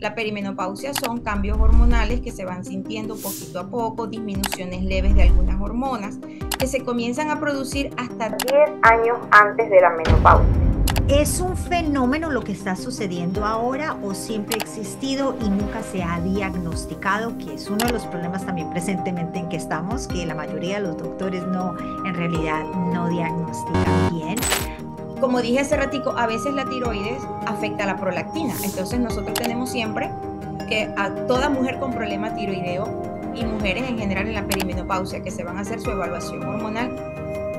La perimenopausia son cambios hormonales que se van sintiendo poquito a poco, disminuciones leves de algunas hormonas que se comienzan a producir hasta 10 años antes de la menopausia. ¿Es un fenómeno lo que está sucediendo ahora o siempre ha existido y nunca se ha diagnosticado? Que es uno de los problemas también presentemente en que estamos, que la mayoría de los doctores no, en realidad no diagnostican bien como dije hace ratico, a veces la tiroides afecta a la prolactina. Entonces nosotros tenemos siempre que a toda mujer con problema tiroideo y mujeres en general en la perimenopausia que se van a hacer su evaluación hormonal,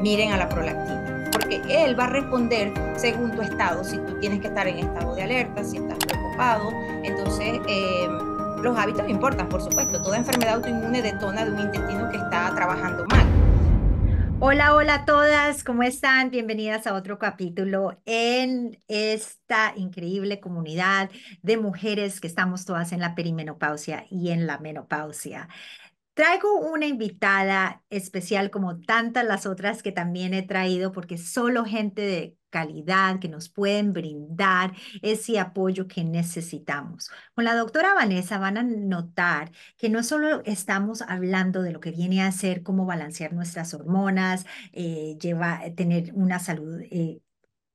miren a la prolactina. Porque él va a responder según tu estado, si tú tienes que estar en estado de alerta, si estás preocupado. Entonces, em, los hábitos importan, por supuesto. Toda enfermedad autoinmune detona de un intestino que está trabajando mal. Hola, hola a todas, ¿cómo están? Bienvenidas a otro capítulo en esta increíble comunidad de mujeres que estamos todas en la perimenopausia y en la menopausia. Traigo una invitada especial como tantas las otras que también he traído porque solo gente de calidad que nos pueden brindar ese apoyo que necesitamos. Con la doctora Vanessa van a notar que no solo estamos hablando de lo que viene a ser cómo balancear nuestras hormonas, eh, lleva, tener una salud eh,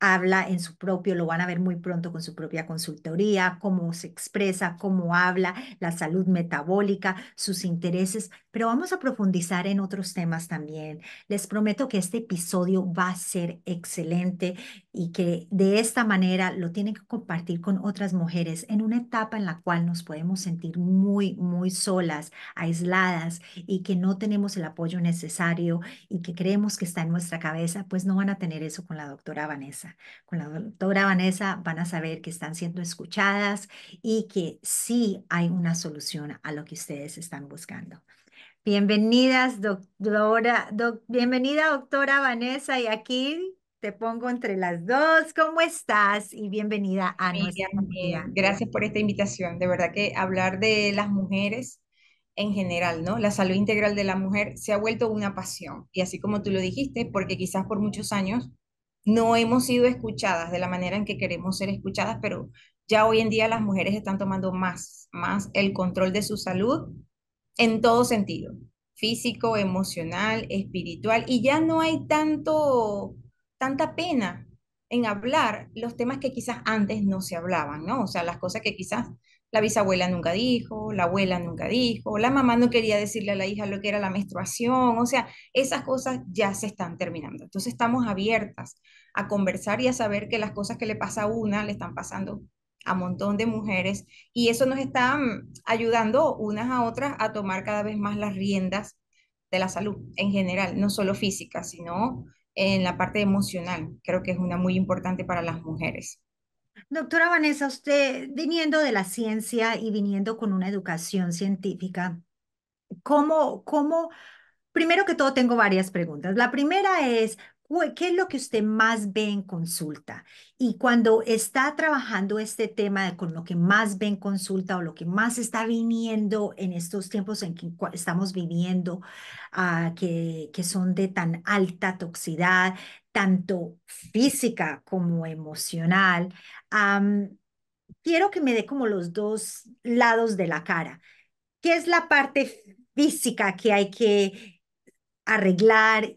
habla en su propio, lo van a ver muy pronto con su propia consultoría, cómo se expresa, cómo habla, la salud metabólica, sus intereses, pero vamos a profundizar en otros temas también. Les prometo que este episodio va a ser excelente y que de esta manera lo tienen que compartir con otras mujeres en una etapa en la cual nos podemos sentir muy, muy solas, aisladas y que no tenemos el apoyo necesario y que creemos que está en nuestra cabeza, pues no van a tener eso con la doctora Vanessa. Con la doctora Vanessa van a saber que están siendo escuchadas y que sí hay una solución a lo que ustedes están buscando. Bienvenidas, doctora, bienvenida, doctora Vanessa, y aquí te pongo entre las dos. ¿Cómo estás? Y bienvenida a nuestra Gracias por esta invitación. De verdad que hablar de las mujeres en general, ¿no? La salud integral de la mujer se ha vuelto una pasión. Y así como tú lo dijiste, porque quizás por muchos años no hemos sido escuchadas de la manera en que queremos ser escuchadas, pero ya hoy en día las mujeres están tomando más, más el control de su salud en todo sentido, físico, emocional, espiritual, y ya no hay tanto, tanta pena en hablar los temas que quizás antes no se hablaban, ¿no? O sea, las cosas que quizás la bisabuela nunca dijo, la abuela nunca dijo, la mamá no quería decirle a la hija lo que era la menstruación, o sea, esas cosas ya se están terminando. Entonces estamos abiertas a conversar y a saber que las cosas que le pasa a una le están pasando a un montón de mujeres y eso nos está mm, ayudando unas a otras a tomar cada vez más las riendas de la salud en general, no solo física, sino en la parte emocional. Creo que es una muy importante para las mujeres. Doctora Vanessa, usted viniendo de la ciencia y viniendo con una educación científica, ¿cómo, cómo, primero que todo tengo varias preguntas. La primera es, ¿Qué es lo que usted más ve en consulta? Y cuando está trabajando este tema con lo que más ve en consulta o lo que más está viniendo en estos tiempos en que estamos viviendo, ah, que, que son de tan alta toxicidad, tanto física como emocional, quiero que me dé como los dos lados de la cara. ¿Qué es la parte física que hay que arreglar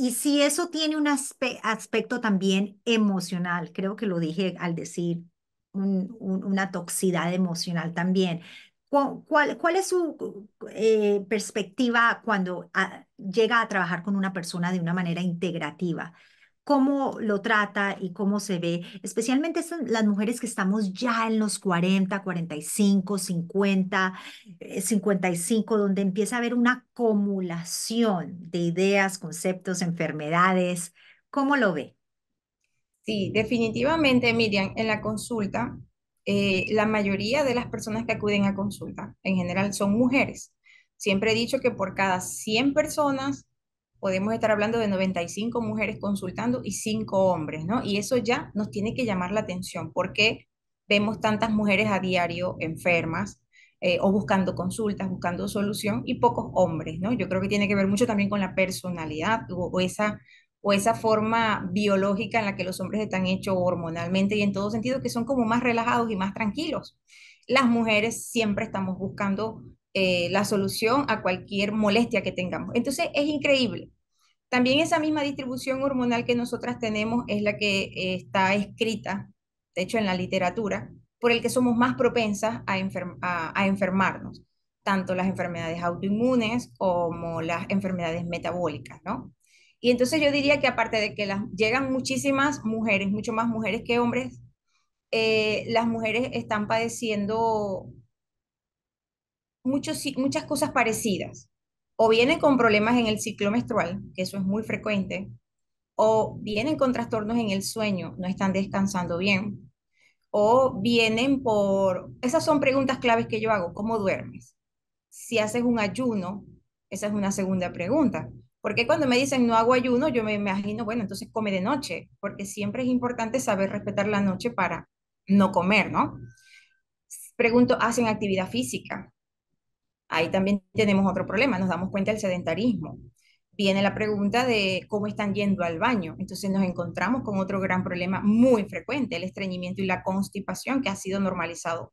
y si eso tiene un aspecto también emocional, creo que lo dije al decir una toxicidad emocional también. ¿Cuál, es su eh, perspectiva cuando ah, llega a trabajar con una persona de una manera integrativa? cómo lo trata y cómo se ve, especialmente las mujeres que estamos ya en los 40, 45, 50, 55, donde empieza a haber una acumulación de ideas, conceptos, enfermedades. ¿Cómo lo ve? Sí, definitivamente, Miriam, en la consulta, eh, la mayoría de las personas que acuden a consulta en general son mujeres. Siempre he dicho que por cada 100 personas, podemos estar hablando de 95 mujeres consultando y 5 hombres, ¿no? Y eso ya nos tiene que llamar la atención porque vemos tantas mujeres a diario enfermas eh, o buscando consultas, buscando solución y pocos hombres, ¿no? Yo creo que tiene que ver mucho también con la personalidad o, esa o esa forma biológica en la que los hombres están hechos hormonalmente y en todo sentido, que son como más relajados y más tranquilos. Las mujeres siempre estamos buscando eh, la solución a cualquier molestia que tengamos. Entonces es increíble. También esa misma distribución hormonal que nosotras tenemos es la que eh, está escrita, de hecho en la literatura, por el que somos más propensas a, a, enfermarnos, tanto las enfermedades autoinmunes como las enfermedades metabólicas, ¿no? Y entonces yo diría que aparte de que las, llegan muchísimas mujeres, mucho más mujeres que hombres, eh, las mujeres están padeciendo muchas cosas parecidas. O vienen con problemas en el ciclo menstrual, que eso es muy frecuente, o vienen con trastornos en el sueño, no están descansando bien, o vienen por... Esas son preguntas claves que yo hago, ¿cómo duermes? Si haces un ayuno, esa es una segunda pregunta. Porque cuando me dicen no hago ayuno, yo me imagino, bueno, entonces come de noche, porque siempre es importante saber respetar la noche para no comer, ¿no? Pregunto, ¿hacen actividad física? Ahí también tenemos otro problema, nos damos cuenta del sedentarismo. Viene la pregunta de cómo están yendo al baño. Entonces nos encontramos con otro gran problema muy frecuente, el estreñimiento y la constipación que ha sido normalizado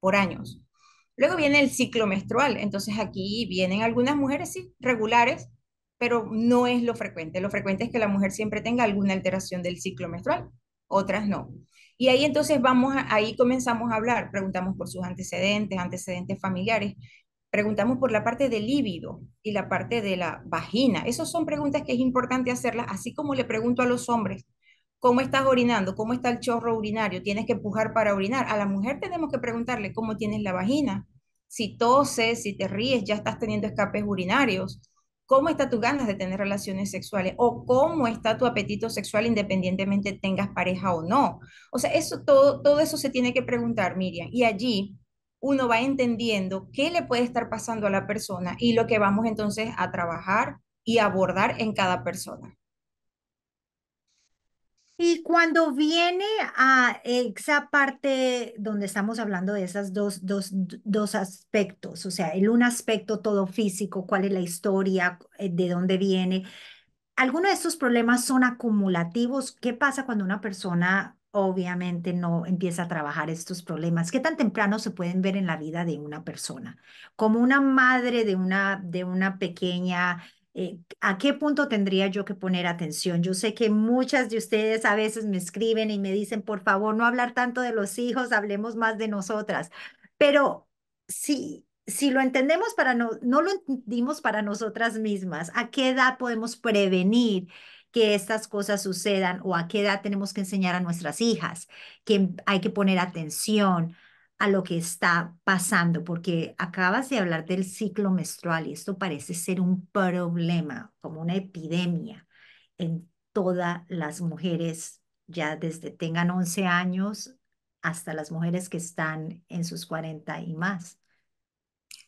por años. Luego viene el ciclo menstrual. Entonces aquí vienen algunas mujeres sí, regulares, pero no es lo frecuente. Lo frecuente es que la mujer siempre tenga alguna alteración del ciclo menstrual, otras no. Y ahí entonces vamos, ahí comenzamos a hablar, preguntamos por sus antecedentes, antecedentes familiares, Preguntamos por la parte del líbido y la parte de la vagina. Esas son preguntas que es importante hacerlas, así como le pregunto a los hombres, ¿cómo estás orinando? ¿Cómo está el chorro urinario? ¿Tienes que empujar para orinar? A la mujer tenemos que preguntarle cómo tienes la vagina. Si toses, si te ríes, ya estás teniendo escapes urinarios. ¿Cómo está tu ganas de tener relaciones sexuales? ¿O cómo está tu apetito sexual independientemente tengas pareja o no? O sea, eso, todo, todo eso se tiene que preguntar, Miriam. Y allí uno va entendiendo qué le puede estar pasando a la persona y lo que vamos entonces a trabajar y abordar en cada persona. Y cuando viene a esa parte donde estamos hablando de esos dos, dos, dos, aspectos, o sea, el un aspecto todo físico, cuál es la historia, eh, de dónde viene, ¿algunos de estos problemas son acumulativos? ¿Qué pasa cuando una persona obviamente no empieza a trabajar estos problemas. ¿Qué tan temprano se pueden ver en la vida de una persona? Como una madre de una, de una pequeña, eh, ¿a qué punto tendría yo que poner atención? Yo sé que muchas de ustedes a veces me escriben y me dicen, por favor, no hablar tanto de los hijos, hablemos más de nosotras. Pero si lo entendemos para no, no lo entendimos para nosotras mismas, ¿a qué edad podemos prevenir que estas cosas sucedan o a qué edad tenemos que enseñar a nuestras hijas, que hay que poner atención a lo que está pasando, porque acabas de hablar del ciclo menstrual y esto parece ser un problema, como una epidemia en todas las mujeres, ya desde tengan 11 años hasta las mujeres que están en sus 40 y más.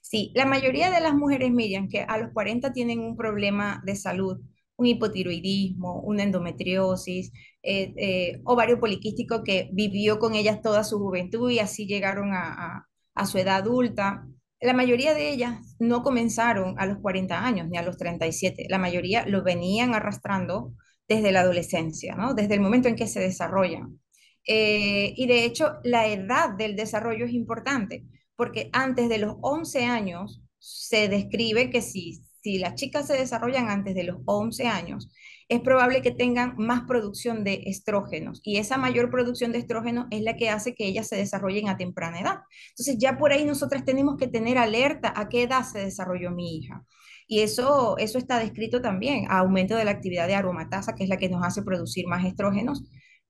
Sí, la mayoría de las mujeres, Miriam, que a los 40 tienen un problema de salud, un hipotiroidismo, una endometriosis, eh, eh, ovario poliquístico que vivió con ellas toda su juventud y así llegaron a, su edad adulta. La mayoría de ellas no comenzaron a los 40 años ni a los 37, la mayoría lo venían arrastrando desde la adolescencia, desde el momento en que se desarrollan. Eh, y de hecho, la edad del desarrollo es importante, porque antes de los 11 años se describe que si si las chicas se desarrollan antes de los 11 años, es probable que tengan más producción de estrógenos y esa mayor producción de estrógenos es la que hace que ellas se desarrollen a temprana edad. Entonces ya por ahí nosotras tenemos que tener alerta a qué edad se desarrolló mi hija. Y eso, eso está descrito también, aumento de la actividad de aromatasa, que es la que nos hace producir más estrógenos,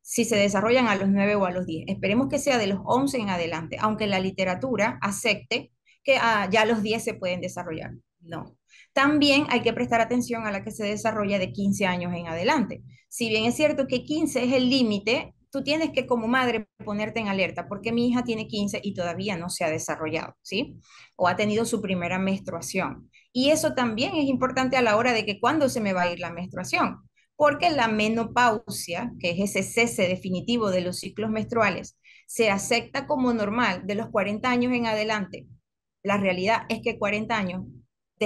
si se desarrollan a los 9 o a los 10. Esperemos que sea de los 11 en adelante, aunque la literatura acepte que ah, ya a los 10 se pueden desarrollar. No, también hay que prestar atención a la que se desarrolla de 15 años en adelante. Si bien es cierto que 15 es el límite, tú tienes que como madre ponerte en alerta porque mi hija tiene 15 y todavía no se ha desarrollado, ¿sí? O ha tenido su primera menstruación. Y eso también es importante a la hora de que cuándo se me va a ir la menstruación, porque la menopausia, que es ese cese definitivo de los ciclos menstruales, se acepta como normal de los 40 años en adelante. La realidad es que 40 años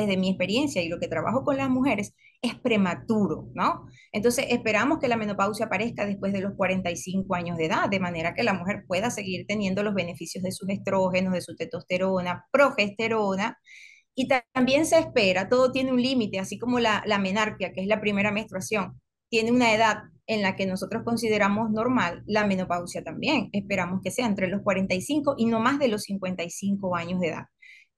desde mi experiencia y lo que trabajo con las mujeres, es prematuro, ¿no? Entonces esperamos que la menopausia aparezca después de los 45 años de edad, de manera que la mujer pueda seguir teniendo los beneficios de sus estrógenos, de su testosterona, progesterona. Y también se espera, todo tiene un límite, así como la, la menarquia, que es la primera menstruación, tiene una edad en la que nosotros consideramos normal, la menopausia también. Esperamos que sea entre los 45 y no más de los 55 años de edad.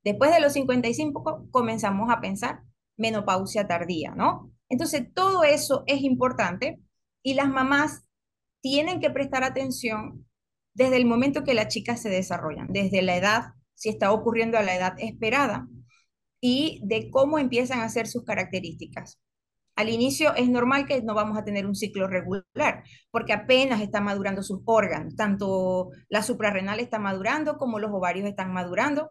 Después de los 55 comenzamos a pensar menopausia tardía, ¿no? Entonces, todo eso es importante y las mamás tienen que prestar atención desde el momento que las chicas se desarrollan, desde la edad, si está ocurriendo a la edad esperada, y de cómo empiezan a hacer sus características. Al inicio es normal que no vamos a tener un ciclo regular, porque apenas están madurando sus órganos, tanto la suprarrenal está madurando como los ovarios están madurando,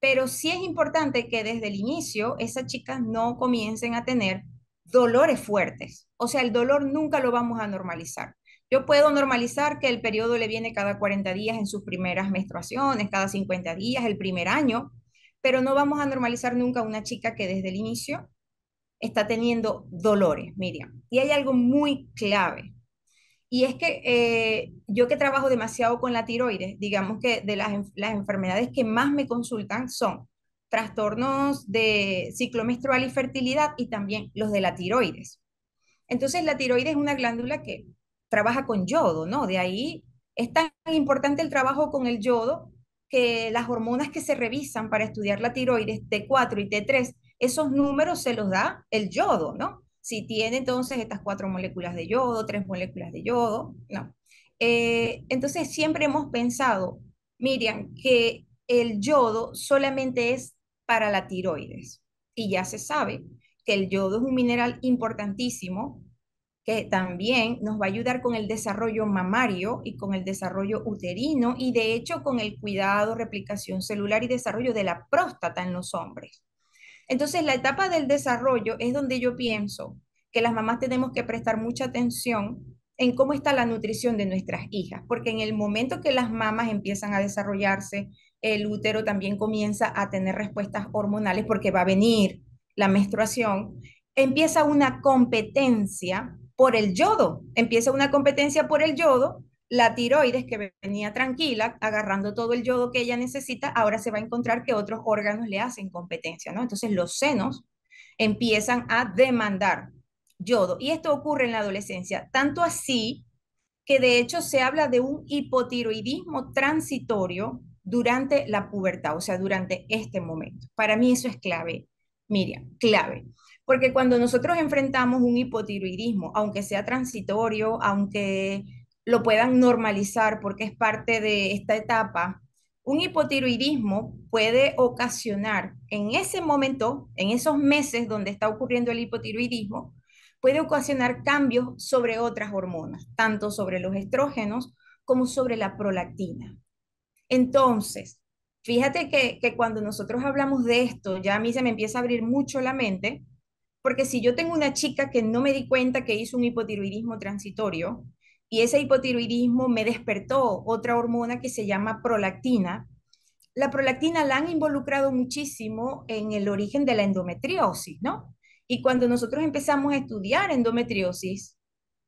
pero sí es importante que desde el inicio esas chicas no comiencen a tener dolores fuertes. O sea, el dolor nunca lo vamos a normalizar. Yo puedo normalizar que el periodo le viene cada 40 días en sus primeras menstruaciones, cada 50 días, el primer año, pero no vamos a normalizar nunca una chica que desde el inicio está teniendo dolores, Miriam. Y hay algo muy clave. Y es que eh, yo que trabajo demasiado con la tiroides, digamos que de las, las enfermedades que más me consultan son trastornos de ciclo menstrual y fertilidad y también los de la tiroides. Entonces la tiroides es una glándula que trabaja con yodo, ¿no? De ahí es tan importante el trabajo con el yodo que las hormonas que se revisan para estudiar la tiroides, T4 y T3, esos números se los da el yodo, ¿no? si tiene entonces estas cuatro moléculas de yodo, tres moléculas de yodo, no. Eh, entonces siempre hemos pensado, Miriam, que el yodo solamente es para la tiroides. Y ya se sabe que el yodo es un mineral importantísimo que también nos va a ayudar con el desarrollo mamario y con el desarrollo uterino y de hecho con el cuidado, replicación celular y desarrollo de la próstata en los hombres. Entonces, la etapa del desarrollo es donde yo pienso que las mamás tenemos que prestar mucha atención en cómo está la nutrición de nuestras hijas, porque en el momento que las mamás empiezan a desarrollarse, el útero también comienza a tener respuestas hormonales porque va a venir la menstruación, empieza una competencia por el yodo, empieza una competencia por el yodo la tiroides que venía tranquila, agarrando todo el yodo que ella necesita, ahora se va a encontrar que otros órganos le hacen competencia, ¿no? Entonces los senos empiezan a demandar yodo. Y esto ocurre en la adolescencia, tanto así que de hecho se habla de un hipotiroidismo transitorio durante la pubertad, o sea, durante este momento. Para mí eso es clave, Miriam, clave. Porque cuando nosotros enfrentamos un hipotiroidismo, aunque sea transitorio, aunque lo puedan normalizar porque es parte de esta etapa, un hipotiroidismo puede ocasionar en ese momento, en esos meses donde está ocurriendo el hipotiroidismo, puede ocasionar cambios sobre otras hormonas, tanto sobre los estrógenos como sobre la prolactina. Entonces, fíjate que, cuando nosotros hablamos de esto, ya a mí se me empieza a abrir mucho la mente, porque si yo tengo una chica que no me di cuenta que hizo un hipotiroidismo transitorio, y ese hipotiroidismo me despertó otra hormona que se llama prolactina. La prolactina la han involucrado muchísimo en el origen de la endometriosis, ¿no? Y cuando nosotros empezamos a estudiar endometriosis,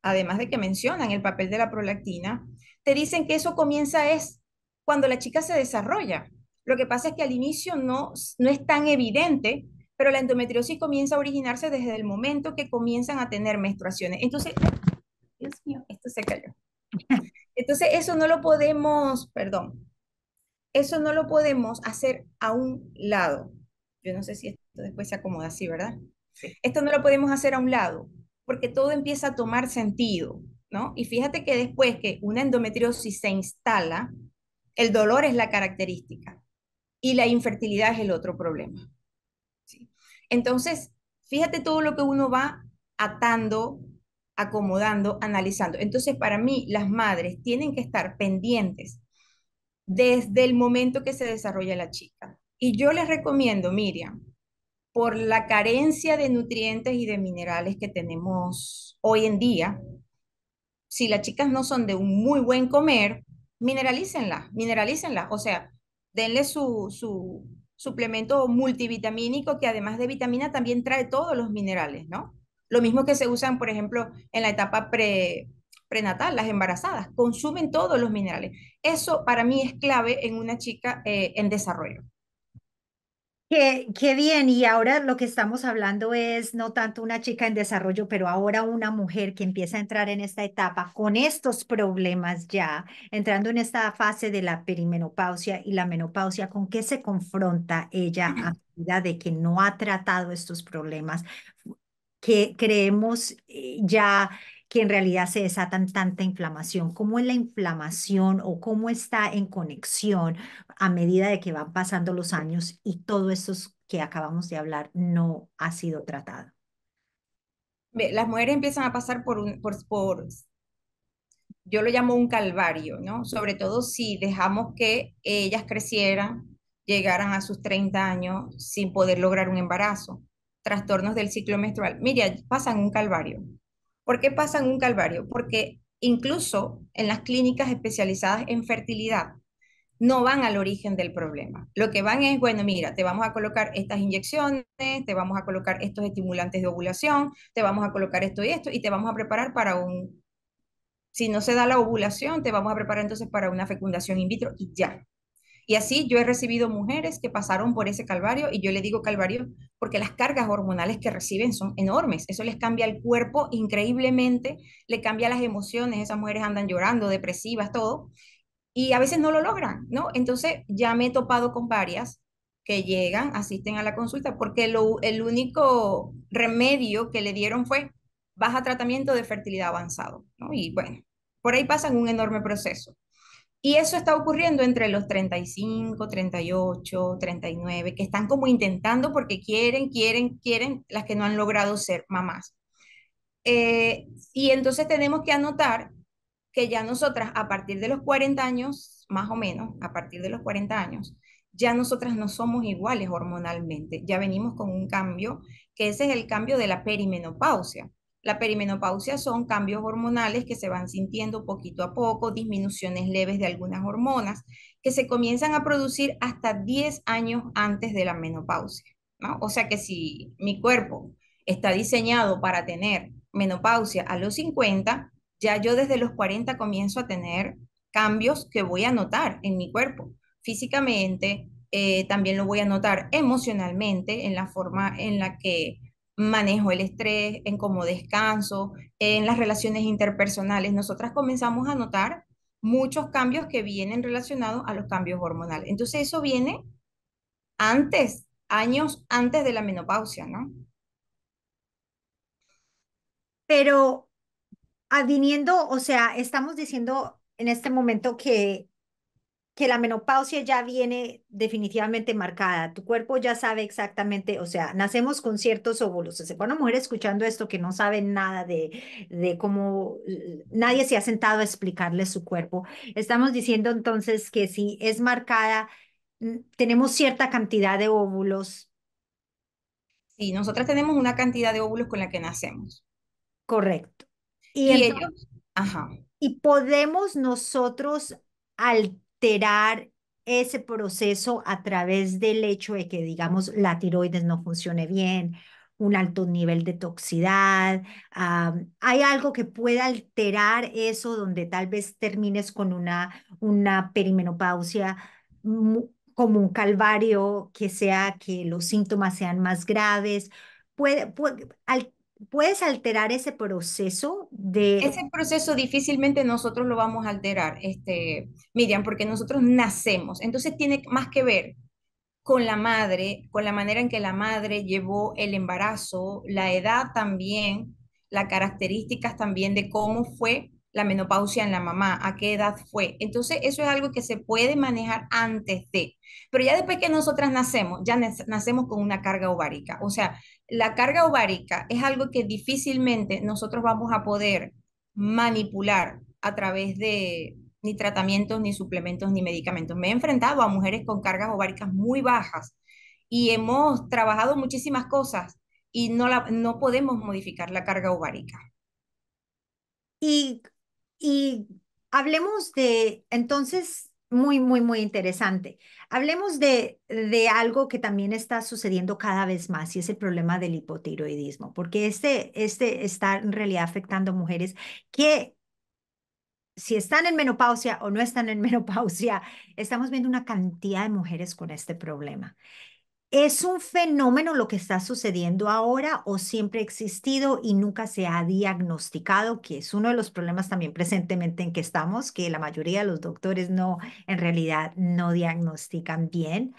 además de que mencionan el papel de la prolactina, te dicen que eso comienza es cuando la chica se desarrolla. Lo que pasa es que al inicio no, no es tan evidente, pero la endometriosis comienza a originarse desde el momento que comienzan a tener menstruaciones. Entonces, Dios mío, esto se cayó. Entonces, eso no lo podemos, perdón, eso no lo podemos hacer a un lado. Yo no sé si esto después se acomoda así, ¿verdad? Esto no lo podemos hacer a un lado, porque todo empieza a tomar sentido, ¿no? Y fíjate que después que una endometriosis se instala, el dolor es la característica y la infertilidad es el otro problema. Entonces, fíjate todo lo que uno va atando, acomodando, analizando. Entonces, para mí, las madres tienen que estar pendientes desde el momento que se desarrolla la chica. Y yo les recomiendo, Miriam, por la carencia de nutrientes y de minerales que tenemos hoy en día, si las chicas no son de un muy buen comer, mineralícenlas, mineralícenla. o sea, denle su, su suplemento multivitamínico que además de vitamina también trae todos los minerales, ¿no? Lo mismo que se usan, por ejemplo, en la etapa pre, prenatal, las embarazadas, consumen todos los minerales. Eso para mí es clave en una chica eh, en desarrollo. Qué, qué, bien, y ahora lo que estamos hablando es no tanto una chica en desarrollo, pero ahora una mujer que empieza a entrar en esta etapa con estos problemas ya, entrando en esta fase de la perimenopausia y la menopausia, ¿con qué se confronta ella a medida de que no ha tratado estos problemas que creemos eh, ya que en realidad se desatan tanta inflamación, cómo es la inflamación o cómo está en conexión a medida de que van pasando los años y todo eso que acabamos de hablar no ha sido tratado. Las mujeres empiezan a pasar por, un, por, yo lo llamo un calvario, ¿no? Sobre todo si dejamos que ellas crecieran, llegaran a sus 30 años sin poder lograr un embarazo trastornos del ciclo menstrual. Mira, pasan un calvario. ¿Por qué pasan un calvario? Porque incluso en las clínicas especializadas en fertilidad no van al origen del problema. Lo que van es, bueno, mira, te vamos a colocar estas inyecciones, te vamos a colocar estos estimulantes de ovulación, te vamos a colocar esto y esto, y te vamos a preparar para un, si no se da la ovulación, te vamos a preparar entonces para una fecundación in vitro y ya. Y así yo he recibido mujeres que pasaron por ese calvario y yo le digo calvario porque las cargas hormonales que reciben son enormes. Eso les cambia el cuerpo increíblemente, le cambia las emociones, esas mujeres andan llorando, depresivas, todo. Y a veces no lo logran, ¿no? Entonces ya me he topado con varias que llegan, asisten a la consulta, porque lo, el único remedio que le dieron fue baja tratamiento de fertilidad avanzado, ¿no? Y bueno, por ahí pasan un enorme proceso. Y eso está ocurriendo entre los 35, 38, 39, que están como intentando porque quieren, quieren, quieren las que no han logrado ser mamás. Eh, y entonces tenemos que anotar que ya nosotras a partir de los 40 años, más o menos, a partir de los 40 años, ya nosotras no somos iguales hormonalmente, ya venimos con un cambio, que ese es el cambio de la perimenopausia. La perimenopausia son cambios hormonales que se van sintiendo poquito a poco, disminuciones leves de algunas hormonas que se comienzan a producir hasta 10 años antes de la menopausia. O sea que si mi cuerpo está diseñado para tener menopausia a los 50, ya yo desde los 40 comienzo a tener cambios que voy a notar en mi cuerpo, físicamente, eh, también lo voy a notar emocionalmente, en la forma en la que manejo el estrés, en cómo descanso, en las relaciones interpersonales, nosotras comenzamos a notar muchos cambios que vienen relacionados a los cambios hormonales. Entonces eso viene antes, años antes de la menopausia, ¿no? Pero adviniendo, o sea, estamos diciendo en este momento que la menopausia ya viene definitivamente marcada. Tu cuerpo ya sabe exactamente, o sea, nacemos con ciertos óvulos. O sea, una mujer escuchando esto que no sabe nada de, de cómo nadie se ha sentado a explicarle su cuerpo. Estamos diciendo entonces que si es marcada, mm, tenemos cierta cantidad de óvulos. Sí, nosotras tenemos una cantidad de óvulos con la que nacemos. Correcto. Y, entonces, ajá. Y podemos nosotros al alterar ese proceso a través del hecho de que, digamos, la tiroides no funcione bien, un alto nivel de toxicidad, hay algo que pueda alterar eso donde tal vez termines con una, una perimenopausia como un calvario, que sea que los síntomas sean más graves. Puede, puede ¿Puedes alterar ese proceso de...? Ese proceso difícilmente nosotros lo vamos a alterar, este, Miriam, porque nosotros nacemos. Entonces tiene más que ver con la madre, con la manera en que la madre llevó el embarazo, la edad también, las características también de cómo fue la menopausia en la mamá, a qué edad fue. Entonces, eso es algo que se puede manejar antes de. Pero ya después que nosotras nacemos, ya nacemos con una carga ovárica. O sea, la carga ovárica es algo que difícilmente nosotros vamos a poder manipular a través de ni tratamientos, ni suplementos, ni medicamentos. Me he enfrentado a mujeres con cargas ováricas muy bajas y hemos trabajado muchísimas cosas y no, podemos modificar la carga ovárica. Y, y hablemos de, entonces, muy, muy, muy interesante. Hablemos de, algo que también está sucediendo cada vez más y es el problema del hipotiroidismo, porque este, este está en realidad afectando a mujeres que si están en menopausia o no están en menopausia, estamos viendo una cantidad de mujeres con este problema. ¿Es un fenómeno lo que está sucediendo ahora o siempre ha existido y nunca se ha diagnosticado, que es uno de los problemas también presentemente en que estamos, que la mayoría de los doctores no, en realidad, no diagnostican bien?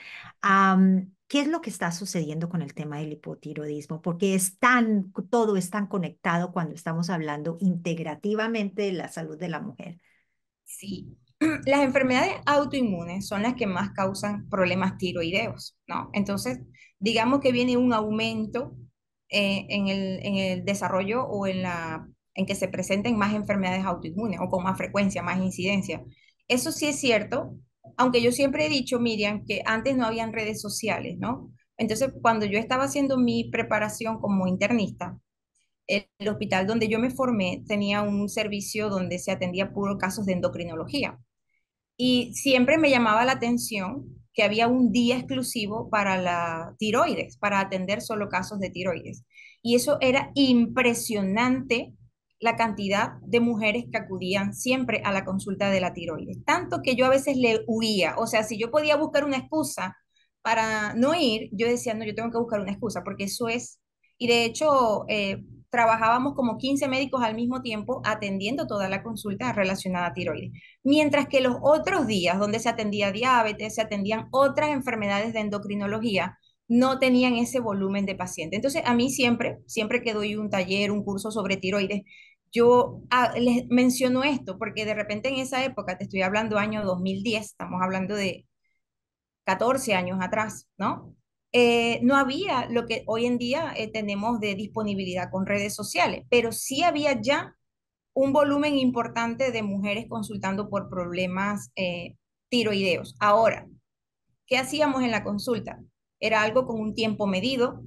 ¿Qué es lo que está sucediendo con el tema del hipotiroidismo? Porque es tan, todo es tan conectado cuando estamos hablando integrativamente de la salud de la mujer. Sí, las enfermedades autoinmunes son las que más causan problemas tiroideos, ¿no? Entonces, digamos que viene un aumento eh, en, el, desarrollo o en, la, en que se presenten más enfermedades autoinmunes o con más frecuencia, más incidencia. Eso sí es cierto, aunque yo siempre he dicho, Miriam, que antes no habían redes sociales, ¿no? Entonces, cuando yo estaba haciendo mi preparación como internista, el hospital donde yo me formé tenía un servicio donde se atendía puro casos de endocrinología. Y siempre me llamaba la atención que había un día exclusivo para la tiroides, para atender solo casos de tiroides. Y eso era impresionante la cantidad de mujeres que acudían siempre a la consulta de la tiroides. Tanto que yo a veces le huía. O sea, si yo podía buscar una excusa para no ir, yo decía, no, yo tengo que buscar una excusa, porque eso es... Y de hecho, eh, trabajábamos como 15 médicos al mismo tiempo atendiendo toda la consulta relacionada a tiroides. Mientras que los otros días, donde se atendía diabetes, se atendían otras enfermedades de endocrinología, no tenían ese volumen de pacientes. Entonces, a mí siempre, siempre que doy un taller, un curso sobre tiroides, yo ah, les menciono esto porque de repente en esa época, te estoy hablando año 2010, estamos hablando de 14 años atrás, ¿no? Eh, no había lo que hoy en día eh, tenemos de disponibilidad con redes sociales, pero sí había ya un volumen importante de mujeres consultando por problemas eh, tiroideos. Ahora, ¿qué hacíamos en la consulta? Era algo con un tiempo medido.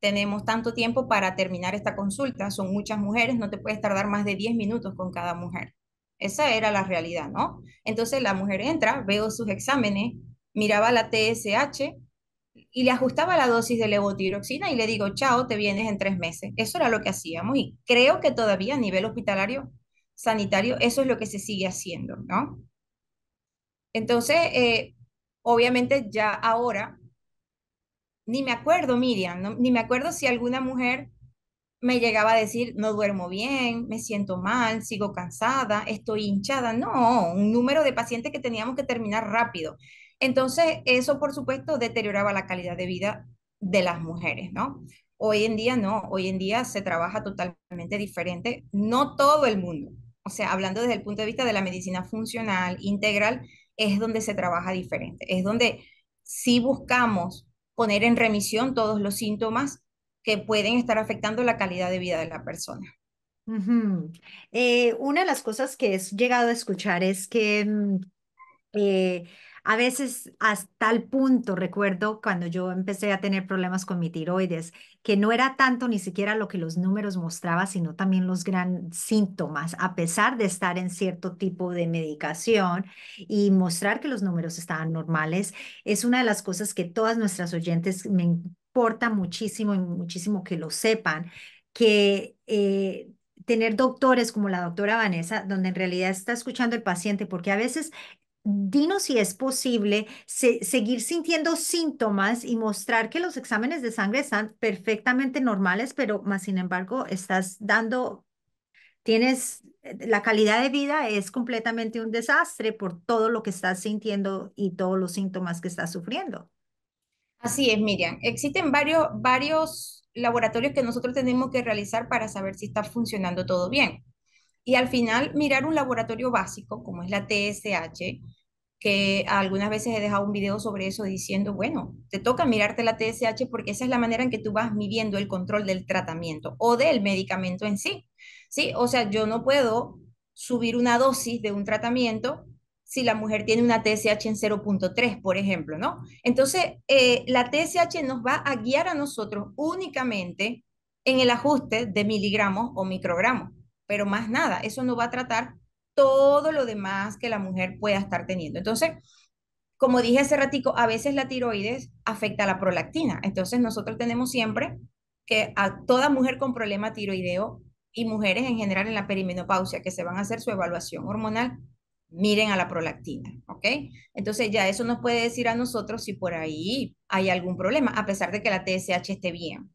Tenemos tanto tiempo para terminar esta consulta. Son muchas mujeres, no te puedes tardar más de 10 minutos con cada mujer. Esa era la realidad, ¿no? Entonces la mujer entra, veo sus exámenes, miraba la TSH, y le ajustaba la dosis de levotiroxina y le digo, chao, te vienes en tres meses. Eso era lo que hacíamos y creo que todavía a nivel hospitalario, sanitario, eso es lo que se sigue haciendo, ¿no? Entonces, eh, obviamente ya ahora, ni me acuerdo, Miriam, ni me acuerdo si alguna mujer me llegaba a decir, no duermo bien, me siento mal, sigo cansada, estoy hinchada. No, un número de pacientes que teníamos que terminar rápido. Entonces, eso por supuesto deterioraba la calidad de vida de las mujeres, ¿no? Hoy en día no, hoy en día se trabaja totalmente diferente, no todo el mundo. O sea, hablando desde el punto de vista de la medicina funcional, integral, es donde se trabaja diferente, es donde si buscamos poner en remisión todos los síntomas que pueden estar afectando la calidad de vida de la persona. Eh, una de las cosas que he llegado a escuchar es que mm, eh, a veces hasta el punto, recuerdo cuando yo empecé a tener problemas con mi tiroides, que no era tanto ni siquiera lo que los números mostraban, sino también los gran síntomas, a pesar de estar en cierto tipo de medicación y mostrar que los números estaban normales, es una de las cosas que todas nuestras oyentes me importa muchísimo y muchísimo que lo sepan, que... Eh, tener doctores como la doctora Vanessa, donde en realidad está escuchando el paciente, porque a veces dinos si es posible seguir sintiendo síntomas y mostrar que los exámenes de sangre están perfectamente normales, pero más sin embargo estás dando, tienes, eh, la calidad de vida es completamente un desastre por todo lo que estás sintiendo y todos los síntomas que estás sufriendo. Así es, Miriam. Existen varios, varios laboratorios que nosotros tenemos que realizar para saber si está funcionando todo bien y al final mirar un laboratorio básico como es la TSH, que algunas veces he dejado un video sobre eso diciendo, bueno, te toca mirarte la TSH porque esa es la manera en que tú vas midiendo el control del tratamiento o del medicamento en sí. Sí, o sea, yo no puedo subir una dosis de un tratamiento si la mujer tiene una TSH en 0.3, por ejemplo, ¿no? Entonces, eh, la TSH nos va a guiar a nosotros únicamente en el ajuste de miligramos o microgramos pero más nada, eso no va a tratar todo lo demás que la mujer pueda estar teniendo. Entonces, como dije hace ratico, a veces la tiroides afecta a la prolactina. Entonces, nosotros tenemos siempre que a toda mujer con problema tiroideo y mujeres en general en la perimenopausia que se van a hacer su evaluación hormonal, miren a la prolactina, ¿ok? Entonces ya eso nos puede decir a nosotros si por ahí hay algún problema, a pesar de que la TSH esté bien.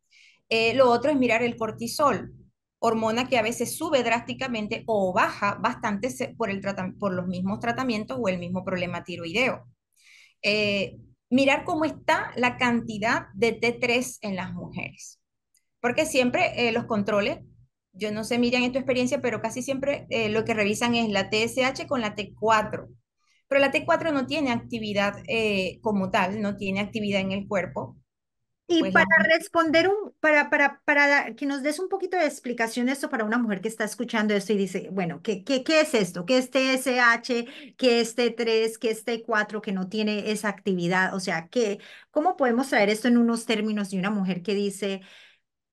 Eh, lo otro es mirar el cortisol hormona que a veces sube drásticamente o baja bastante por, el los mismos tratamientos o el mismo problema tiroideo. Eh, mirar cómo está la cantidad de T3 en las mujeres, porque siempre eh, los controles, yo no sé, Miriam, en tu experiencia, pero casi siempre eh, lo que revisan es la TSH con la T4, pero la T4 no tiene actividad como tal, no tiene actividad en el cuerpo, y pues, para responder, un, para, para, para que nos des un poquito de explicación de esto para una mujer que está escuchando esto y dice, bueno, ¿qué, qué, qué es esto? ¿Qué es TSH? ¿Qué es T3? ¿Qué es T4? Que no tiene esa actividad. O sea, ¿qué, ¿cómo podemos traer esto en unos términos de una mujer que dice,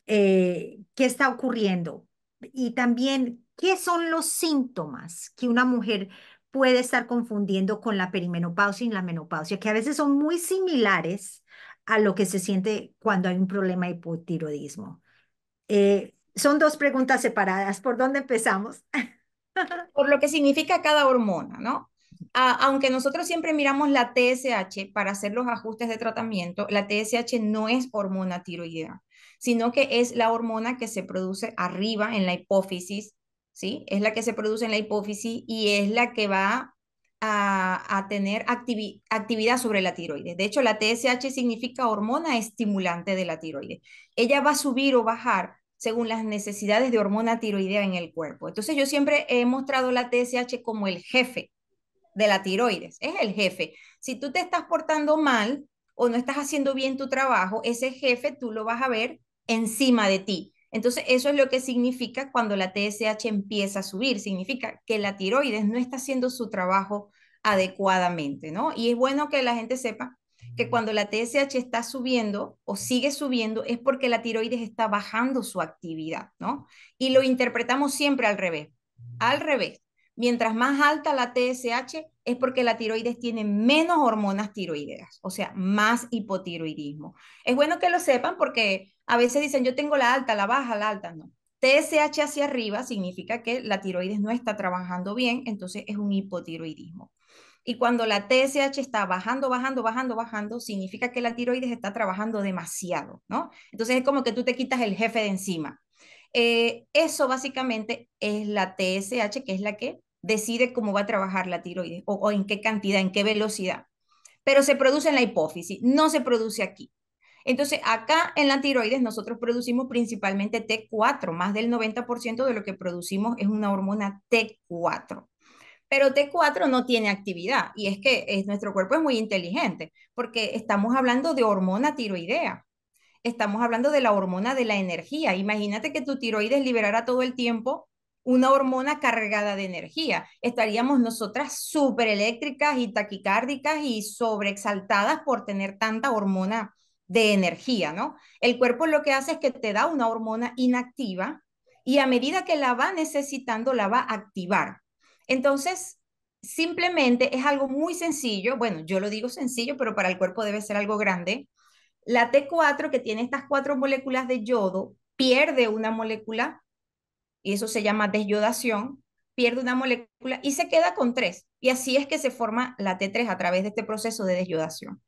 eh, ¿qué está ocurriendo? Y también, ¿qué son los síntomas que una mujer puede estar confundiendo con la perimenopausia y la menopausia, que a veces son muy similares? a lo que se siente cuando hay un problema de hipotiroidismo. Eh, son dos preguntas separadas. ¿Por dónde empezamos? Por lo que significa cada hormona, ¿no? aunque nosotros siempre miramos la TSH para hacer los ajustes de tratamiento, la TSH no es hormona tiroidea, sino que es la hormona que se produce arriba en la hipófisis, ¿sí? Es la que se produce en la hipófisis y es la que va a, tener actividad sobre la tiroides. De hecho, la TSH significa hormona estimulante de la tiroides. Ella va a subir o bajar según las necesidades de hormona tiroidea en el cuerpo. Entonces yo siempre he mostrado la TSH como el jefe de la tiroides, es el jefe. Si tú te estás portando mal o no estás haciendo bien tu trabajo, ese jefe tú lo vas a ver encima de ti. Entonces, eso es lo que significa cuando la TSH empieza a subir. Significa que la tiroides no está haciendo su trabajo adecuadamente, ¿no? Y es bueno que la gente sepa que cuando la TSH está subiendo o sigue subiendo es porque la tiroides está bajando su actividad, ¿no? Y lo interpretamos siempre al revés, al revés. Mientras más alta la TSH es porque la tiroides tiene menos hormonas tiroideas, o sea, más hipotiroidismo. Es bueno que lo sepan porque a veces dicen yo tengo la alta, la baja, la alta, no. TSH hacia arriba significa que la tiroides no está trabajando bien, entonces es un hipotiroidismo. Y cuando la TSH está bajando, bajando, bajando, bajando, significa que la tiroides está trabajando demasiado, ¿no? Entonces es como que tú te quitas el jefe de encima. Eh, eso básicamente es la TSH, que es la que decide cómo va a trabajar la tiroides o, o en qué cantidad, en qué velocidad. Pero se produce en la hipófisis, no se produce aquí. Entonces, acá en la tiroides nosotros producimos principalmente T4, más del 90% de lo que producimos es una hormona T4. Pero T4 no tiene actividad y es que nuestro cuerpo es muy inteligente porque estamos hablando de hormona tiroidea. Estamos hablando de la hormona de la energía. Imagínate que tu tiroides liberara todo el tiempo una hormona cargada de energía. Estaríamos nosotras súper eléctricas y taquicárdicas y sobreexaltadas por tener tanta hormona de energía, ¿no? El cuerpo lo que hace es que te da una hormona inactiva y a medida que la va necesitando, la va a activar. Entonces, simplemente es algo muy sencillo, bueno, yo lo digo sencillo, pero para el cuerpo debe ser algo grande. La T4, que tiene estas cuatro moléculas de yodo, pierde una molécula, y eso se llama desyodación, pierde una molécula y se queda con tres. Y así es que se forma la T3 a través de este proceso de desyodación.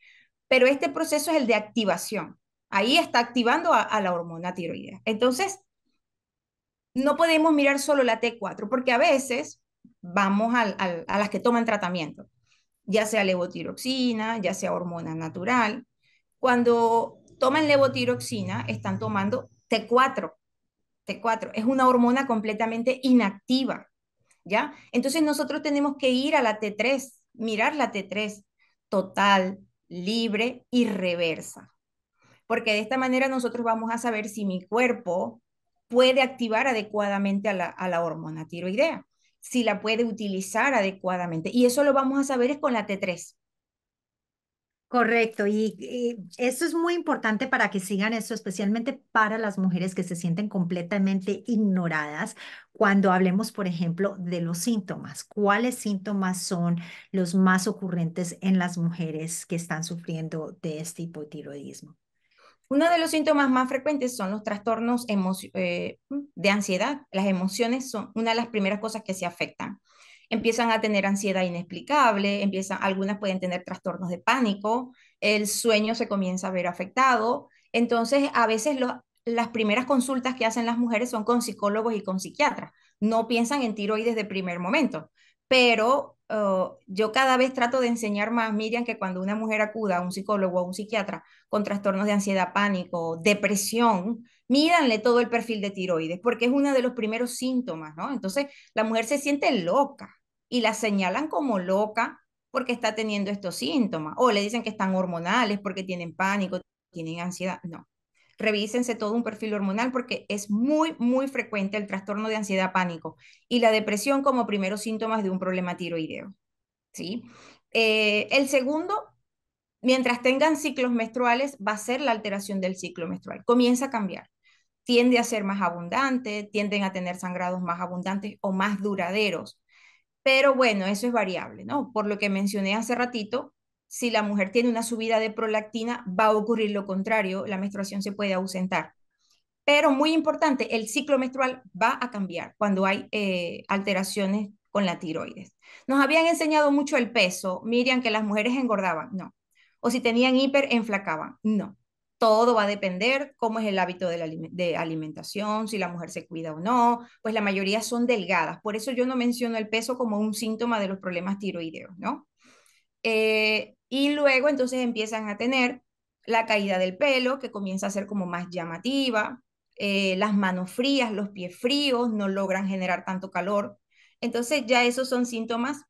Pero este proceso es el de activación. Ahí está activando a, a la hormona tiroidea. Entonces, no podemos mirar solo la T4, porque a veces vamos a las que toman tratamiento, ya sea levotiroxina, ya sea hormona natural. Cuando toman levotiroxina, están tomando T4. T4 es una hormona completamente inactiva, ¿ya? Entonces nosotros tenemos que ir a la T3, mirar la T3 total, libre y reversa. Porque de esta manera nosotros vamos a saber si mi cuerpo puede activar adecuadamente a la hormona tiroidea si la puede utilizar adecuadamente. Y eso lo vamos a saber es con la T3. Correcto, y, eso esto es muy importante para que sigan esto, especialmente para las mujeres que se sienten completamente ignoradas cuando hablemos, por ejemplo, de los síntomas. ¿Cuáles síntomas son los más ocurrentes en las mujeres que están sufriendo de este hipotiroidismo? Uno de los síntomas más frecuentes son los trastornos eh, de ansiedad. Las emociones son una de las primeras cosas que se afectan. Empiezan a tener ansiedad inexplicable, empiezan, algunas pueden tener trastornos de pánico, el sueño se comienza a ver afectado. Entonces, a veces las primeras consultas que hacen las mujeres son con psicólogos y con psiquiatras. No piensan en tiroides de primer momento pero oh, yo cada vez trato de enseñar más, Miriam, que cuando una mujer acuda a un psicólogo o a un psiquiatra con trastornos de ansiedad, pánico, depresión, míranle todo el perfil de tiroides, porque es uno de los primeros síntomas, ¿no? Entonces, la mujer se siente loca y la señalan como loca porque está teniendo estos síntomas, o le dicen que están hormonales porque tienen pánico, tienen ansiedad, no revísense todo un perfil hormonal porque es muy, muy frecuente el trastorno de ansiedad pánico y la depresión como primeros síntomas de un problema tiroideo. ¿sí? Eh, el segundo, mientras tengan ciclos menstruales, va a ser la alteración del ciclo menstrual. Comienza a cambiar tiende a ser más abundante, tienden a tener sangrados más abundantes o más duraderos. Pero bueno, eso es variable, ¿no? Por lo que mencioné hace ratito, si la mujer tiene una subida de prolactina, va a ocurrir lo contrario, la menstruación se puede ausentar. Pero muy importante, el ciclo menstrual va a cambiar cuando hay eh, alteraciones con la tiroides. Nos habían enseñado mucho el peso, Miriam, que las mujeres engordaban, no. O si tenían hiper, enflacaban, no. Todo va a depender cómo es el hábito de, alimentación, si la mujer se cuida o no, pues la mayoría son delgadas. Por eso yo no menciono el peso como un síntoma de los problemas tiroideos, ¿no? Eh, y luego entonces empiezan a tener la caída del pelo, que comienza a ser como más llamativa, eh, las manos frías, los pies fríos, no logran generar tanto calor. Entonces ya esos son síntomas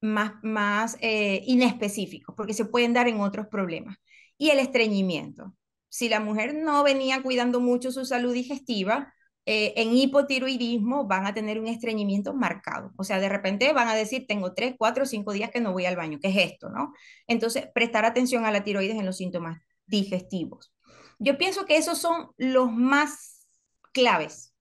más, más eh, inespecíficos, porque se pueden dar en otros problemas. Y el estreñimiento. Si la mujer no venía cuidando mucho su salud digestiva, eh, en hipotiroidismo van a tener un estreñimiento marcado. O sea, de repente van a decir, tengo tres, cuatro, cinco días que no voy al baño. ¿Qué es esto? ¿no? Entonces, prestar atención a la tiroides en los síntomas digestivos. Yo pienso que esos son los más claves.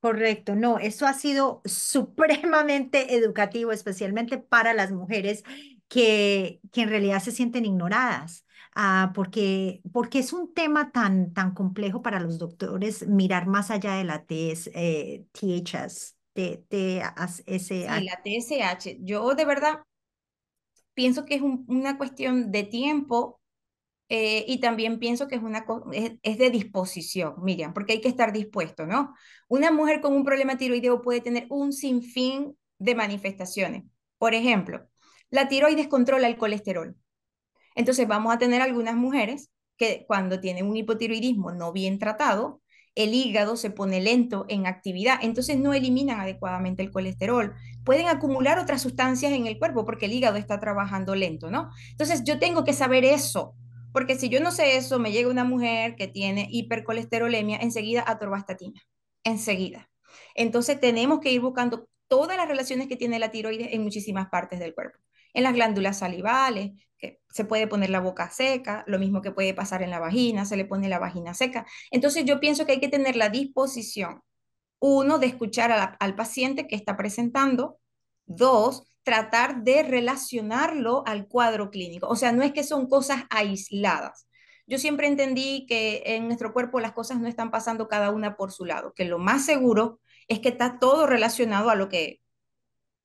Correcto, no, eso ha sido supremamente educativo, especialmente para las mujeres que, que en realidad se sienten ignoradas Ah, porque, porque es un tema tan, tan complejo para los doctores mirar más allá de la THS. Eh, la TSH. Yo de verdad pienso que es una cuestión de tiempo eh, y también pienso que es, una, es, de disposición, Miriam, porque hay que estar dispuesto, ¿no? Una mujer con un problema tiroideo puede tener un sinfín de manifestaciones. Por ejemplo, la tiroides controla el colesterol. Entonces vamos a tener algunas mujeres que cuando tienen un hipotiroidismo no bien tratado, el hígado se pone lento en actividad, entonces no eliminan adecuadamente el colesterol. Pueden acumular otras sustancias en el cuerpo porque el hígado está trabajando lento, ¿no? Entonces yo tengo que saber eso, porque si yo no sé eso, me llega una mujer que tiene hipercolesterolemia, enseguida atorvastatina, enseguida. Entonces tenemos que ir buscando todas las relaciones que tiene la tiroides en muchísimas partes del cuerpo, en las glándulas salivales, eh, se puede poner la boca seca, lo mismo que puede pasar en la vagina, se le pone la vagina seca. Entonces yo pienso que hay que tener la disposición, uno, de escuchar al paciente que está presentando, dos, tratar de relacionarlo al cuadro clínico. O sea, no es que son cosas aisladas. Yo siempre entendí que en nuestro cuerpo las cosas no están pasando cada una por su lado, que lo más seguro es que está todo relacionado a lo que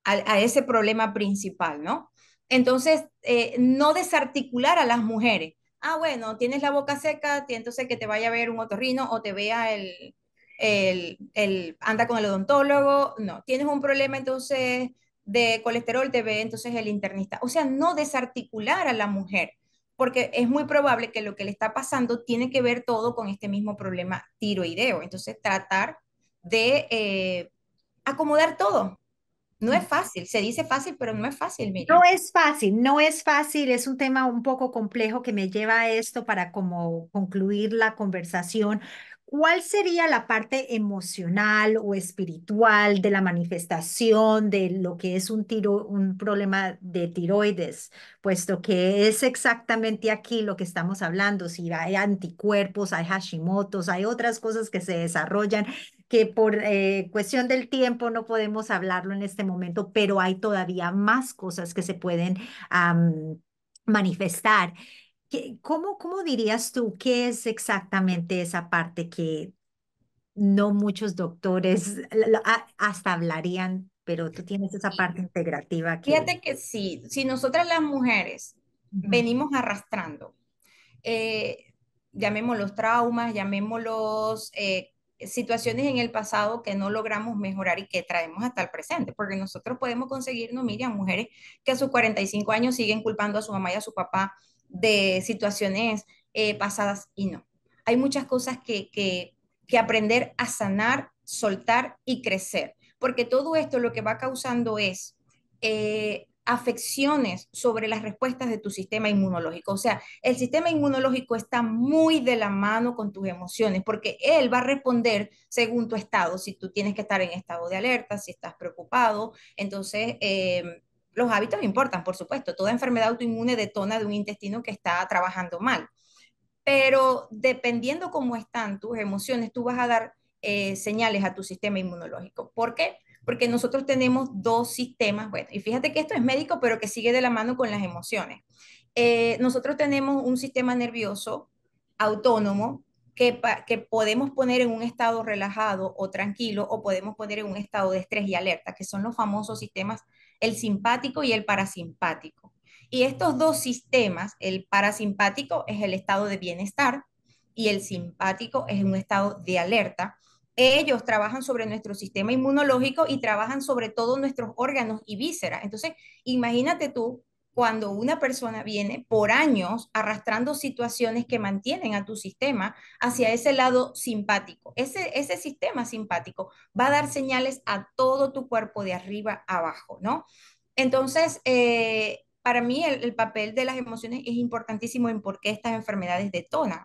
a ese problema principal, ¿no? Entonces, eh, no desarticular a las mujeres. Ah, bueno, tienes la boca seca, entonces que te vaya a ver un otorrino o te vea el, el, el anda con el odontólogo. No, tienes un problema entonces de colesterol, te ve entonces el internista. O sea, no desarticular a la mujer, porque es muy probable que lo que le está pasando tiene que ver todo con este mismo problema tiroideo. Entonces, tratar de eh, acomodar todo, no es fácil, se dice fácil, pero no es fácil. No es fácil, no es fácil, es un tema un poco complejo que me lleva a esto para como concluir la conversación ¿cuál sería la parte emocional o espiritual de la manifestación de lo que es un, tiro, un problema de tiroides? Puesto que es exactamente aquí lo que estamos hablando, si hay anticuerpos, hay Hashimoto's, hay otras cosas que se desarrollan que por eh, cuestión del tiempo no podemos hablarlo en este momento, pero hay todavía más cosas que se pueden manifestar. ¿Cómo, ¿Cómo dirías tú qué es exactamente esa parte que no muchos doctores hasta hablarían, pero tú tienes esa parte integrativa. Fíjate que sí, si nosotras las mujeres venimos arrastrando, eh, llamémoslos traumas, llamémoslos eh, situaciones en el pasado que no logramos mejorar y que traemos hasta el presente, porque nosotros podemos conseguir, no a mujeres que a sus 45 años siguen culpando a su mamá y a su papá de situaciones eh, pasadas y no. Hay muchas cosas que, aprender a sanar, soltar y crecer, porque todo esto lo que va causando es eh, afecciones sobre las respuestas de tu sistema inmunológico. O sea, el sistema inmunológico está muy de la mano con tus emociones, porque él va a responder según tu estado, si tú tienes que estar en estado de alerta, si estás preocupado, entonces... Eh, los hábitos importan, por supuesto. Toda enfermedad autoinmune detona de un intestino que está trabajando mal. Pero dependiendo cómo están tus emociones, tú vas a dar eh, señales a tu sistema inmunológico. ¿Por qué? Porque nosotros tenemos dos sistemas, bueno, y fíjate que esto es médico, pero que sigue de la mano con las emociones. Eh, nosotros tenemos un sistema nervioso autónomo que, que, podemos poner en un estado relajado o tranquilo o podemos poner en un estado de estrés y alerta, que son los famosos sistemas el simpático y el parasimpático. Y estos dos sistemas, el parasimpático es el estado de bienestar y el simpático es un estado de alerta. Ellos trabajan sobre nuestro sistema inmunológico y trabajan sobre todos nuestros órganos y vísceras. Entonces, imagínate tú cuando una persona viene por años arrastrando situaciones que mantienen a tu sistema hacia ese lado simpático. Ese, ese sistema simpático va a dar señales a todo tu cuerpo de arriba abajo, ¿no? Entonces, eh, para mí el, el, papel de las emociones es importantísimo en por qué estas enfermedades detonan.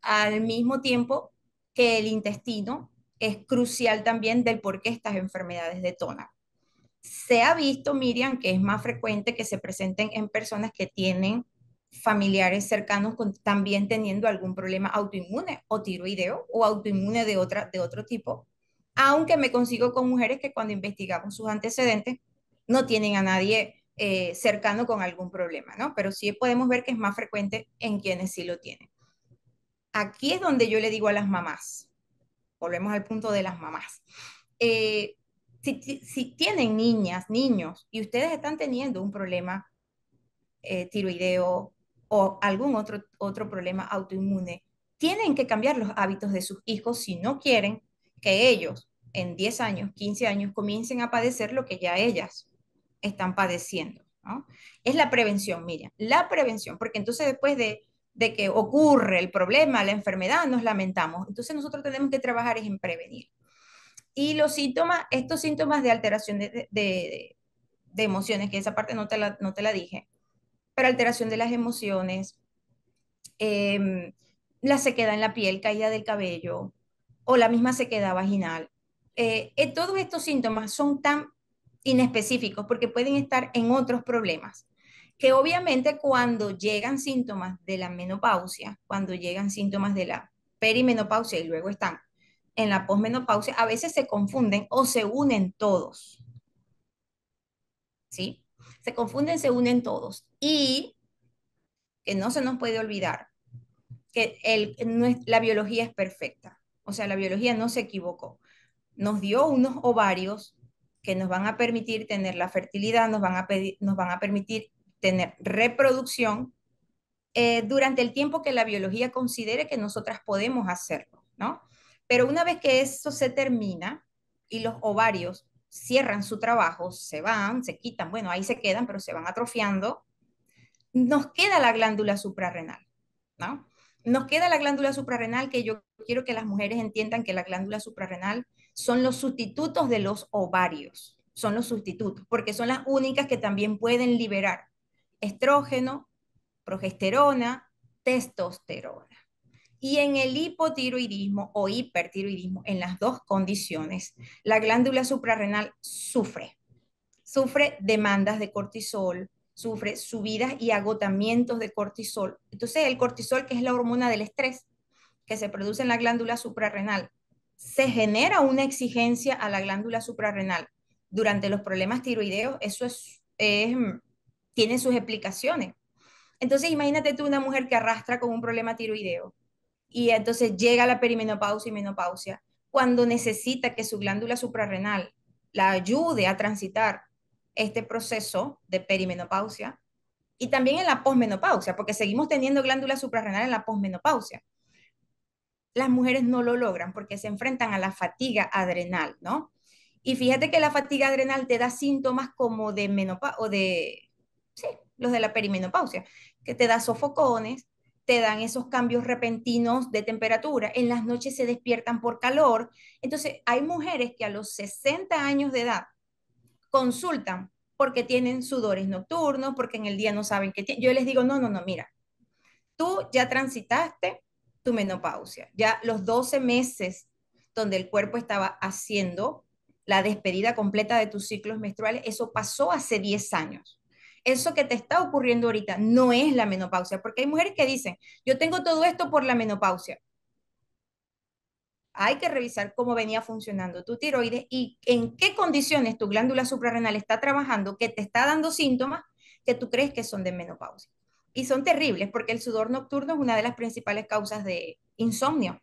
Al mismo tiempo que el intestino es crucial también del por qué estas enfermedades detonan. Se ha visto, Miriam, que es más frecuente que se presenten en personas que tienen familiares cercanos con, también teniendo algún problema autoinmune o tiroideo o autoinmune de, otra, de otro tipo, aunque me consigo con mujeres que cuando investigamos sus antecedentes no tienen a nadie eh, cercano con algún problema, ¿no? Pero sí podemos ver que es más frecuente en quienes sí lo tienen. Aquí es donde yo le digo a las mamás, volvemos al punto de las mamás, eh, si, tienen niñas, niños, y ustedes están teniendo un problema eh, tiroideo o algún otro, otro problema autoinmune, tienen que cambiar los hábitos de sus hijos si no quieren que ellos en 10 años, 15 años, comiencen a padecer lo que ya ellas están padeciendo. Es la prevención, Miriam, la prevención, porque entonces después de, de que ocurre el problema, la enfermedad, nos lamentamos. Entonces nosotros tenemos que trabajar en prevenir. Y los síntomas, estos síntomas de alteración de, de, emociones, que esa parte no te la, no te la dije, pero alteración de las emociones, em, la sequedad en la piel, caída del cabello o la misma sequedad vaginal. Eh, eh, todos estos síntomas son tan inespecíficos porque pueden estar en otros problemas, que obviamente cuando llegan síntomas de la menopausia, cuando llegan síntomas de la perimenopausia y luego están en la posmenopausia a veces se confunden o se unen todos. ¿Sí? Se confunden, se unen todos. Y que no se nos puede olvidar que el, la biología es perfecta. O sea, la biología no se equivocó. Nos dio unos ovarios que nos van a permitir tener la fertilidad, nos van a, nos van a permitir tener reproducción eh, durante el tiempo que la biología considere que nosotras podemos hacerlo, ¿no? Pero una vez que eso se termina y los ovarios cierran su trabajo, se van, se quitan, bueno, ahí se quedan, pero se van atrofiando, nos queda la glándula suprarrenal, ¿no? Nos queda la glándula suprarrenal que yo quiero que las mujeres entiendan que la glándula suprarrenal son los sustitutos de los ovarios, son los sustitutos, porque son las únicas que también pueden liberar estrógeno, progesterona, testosterona. Y en el hipotiroidismo o hipertiroidismo, en las dos condiciones, la glándula suprarrenal sufre. Sufre demandas de cortisol, sufre subidas y agotamientos de cortisol. Entonces, el cortisol, que es la hormona del estrés que se produce en la glándula suprarrenal, se genera una exigencia a la glándula suprarrenal. Durante los problemas tiroideos, eso tiene sus explicaciones. Entonces, imagínate tú una mujer que arrastra con un problema tiroideo y entonces llega la perimenopausia y menopausia cuando necesita que su glándula suprarrenal la ayude a transitar este proceso de perimenopausia y también en la posmenopausia, porque seguimos teniendo glándula suprarrenal en la posmenopausia. Las mujeres no lo logran porque se enfrentan a la fatiga adrenal, ¿no? Y fíjate que la fatiga adrenal te da síntomas como de menopausia, o de, sí, los de la perimenopausia, que te da sofocones, te dan esos cambios repentinos de temperatura, en las noches se despiertan por calor. Entonces, hay mujeres que a los 60 años de edad consultan porque tienen sudores nocturnos, porque en el día no saben qué tienen. Yo les digo, no, no, no, mira, tú ya transitaste tu menopausia, ya los 12 meses donde el cuerpo estaba haciendo la despedida completa de tus ciclos menstruales, eso pasó hace 10 años eso que te está ocurriendo ahorita no es la menopausia, porque hay mujeres que dicen, yo tengo todo esto por la menopausia. Hay que revisar cómo venía funcionando tu tiroides y en qué condiciones tu glándula suprarrenal está trabajando, que te está dando síntomas que tú crees que son de menopausia. Y son terribles porque el sudor nocturno es una de las principales causas de insomnio.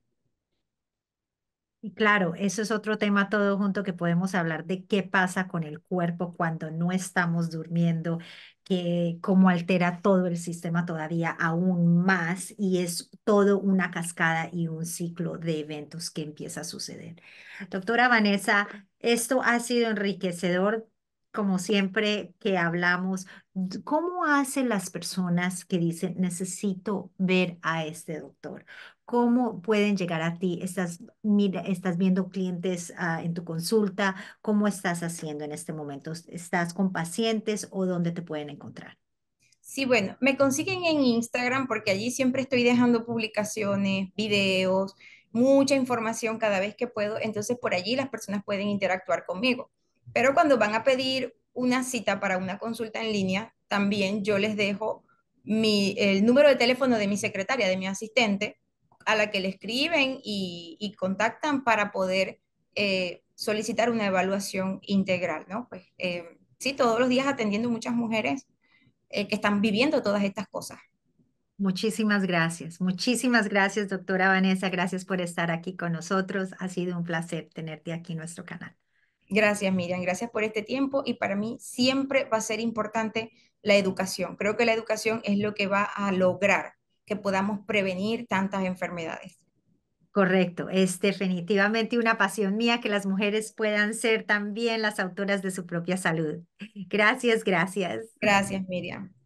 Y claro, eso es otro tema todo junto que podemos hablar de qué pasa con el cuerpo cuando no estamos durmiendo, que cómo altera todo el sistema todavía aún más y es todo una cascada y un ciclo de eventos que empieza a suceder. Doctora Vanessa, esto ha sido enriquecedor como siempre que hablamos, ¿cómo hacen las personas que dicen necesito ver a este doctor? ¿Cómo pueden llegar a ti? ¿Estás, mira, viendo clientes ah, en tu consulta? ¿Cómo estás haciendo en este momento? ¿Estás con pacientes o dónde te pueden encontrar? Sí, bueno, me consiguen en Instagram porque allí siempre estoy dejando publicaciones, videos, mucha información cada vez que puedo. Entonces por allí las personas pueden interactuar conmigo. Pero cuando van a pedir una cita para una consulta en línea, también yo les dejo mi, el número de teléfono de mi secretaria, de mi asistente, a la que le escriben y, contactan para poder eh, solicitar una evaluación integral, ¿no? Pues eh, sí, todos los días atendiendo muchas mujeres eh, que están viviendo todas estas cosas. Muchísimas gracias, muchísimas gracias, doctora Vanessa, gracias por estar aquí con nosotros. Ha sido un placer tenerte aquí en nuestro canal. Gracias, Miriam. Gracias por este tiempo y para mí siempre va a ser importante la educación. Creo que la educación es lo que va a lograr que podamos prevenir tantas enfermedades. Correcto, es definitivamente una pasión mía que las mujeres puedan ser también las autoras de su propia salud. Gracias, gracias. Gracias, Miriam.